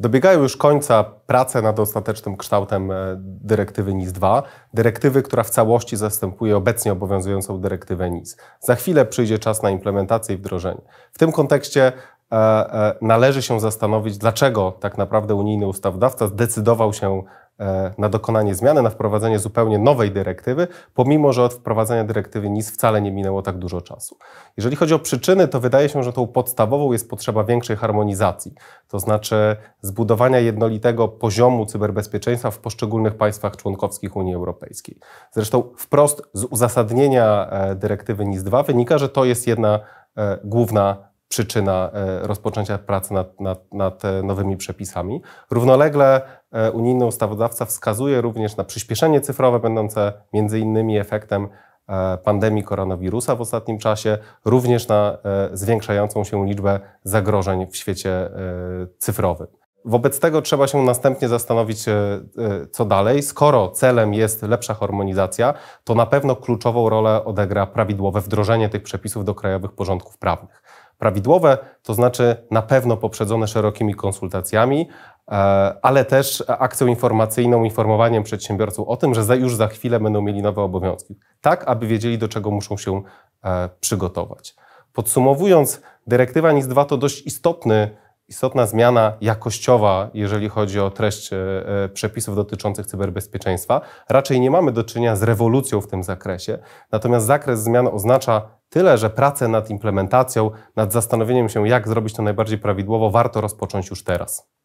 Dobiegają już końca prace nad ostatecznym kształtem e, dyrektywy NIS 2, dyrektywy, która w całości zastępuje obecnie obowiązującą dyrektywę NIS. Za chwilę przyjdzie czas na implementację i wdrożenie. W tym kontekście e, e, należy się zastanowić, dlaczego tak naprawdę unijny ustawodawca zdecydował się na dokonanie zmiany, na wprowadzenie zupełnie nowej dyrektywy, pomimo że od wprowadzenia dyrektywy NIS wcale nie minęło tak dużo czasu. Jeżeli chodzi o przyczyny, to wydaje się, że tą podstawową jest potrzeba większej harmonizacji, to znaczy zbudowania jednolitego poziomu cyberbezpieczeństwa w poszczególnych państwach członkowskich Unii Europejskiej. Zresztą wprost z uzasadnienia e, dyrektywy NIS 2 wynika, że to jest jedna e, główna przyczyna e, rozpoczęcia pracy nad, nad, nad, e, nowymi przepisami. Równolegle e, unijny ustawodawca wskazuje również na przyspieszenie cyfrowe, będące między innymi efektem pandemii koronawirusa w ostatnim czasie, również na zwiększającą się liczbę zagrożeń w świecie cyfrowym. Wobec tego trzeba się następnie zastanowić, co dalej. Skoro celem jest lepsza harmonizacja, to na pewno kluczową rolę odegra prawidłowe wdrożenie tych przepisów do krajowych porządków prawnych prawidłowe, to znaczy na pewno poprzedzone szerokimi konsultacjami, e, ale też akcją informacyjną, informowaniem przedsiębiorców o tym, że już za chwilę będą mieli nowe obowiązki, tak aby wiedzieli, do czego muszą się e, przygotować. Podsumowując, dyrektywa NIS-2 to dość istotny istotna zmiana jakościowa, jeżeli chodzi o treść e, e, przepisów dotyczących cyberbezpieczeństwa. Raczej nie mamy do czynienia z rewolucją w tym zakresie, natomiast zakres zmian oznacza tyle, że pracę nad implementacją, nad zastanowieniem się, jak zrobić to najbardziej prawidłowo, warto rozpocząć już teraz.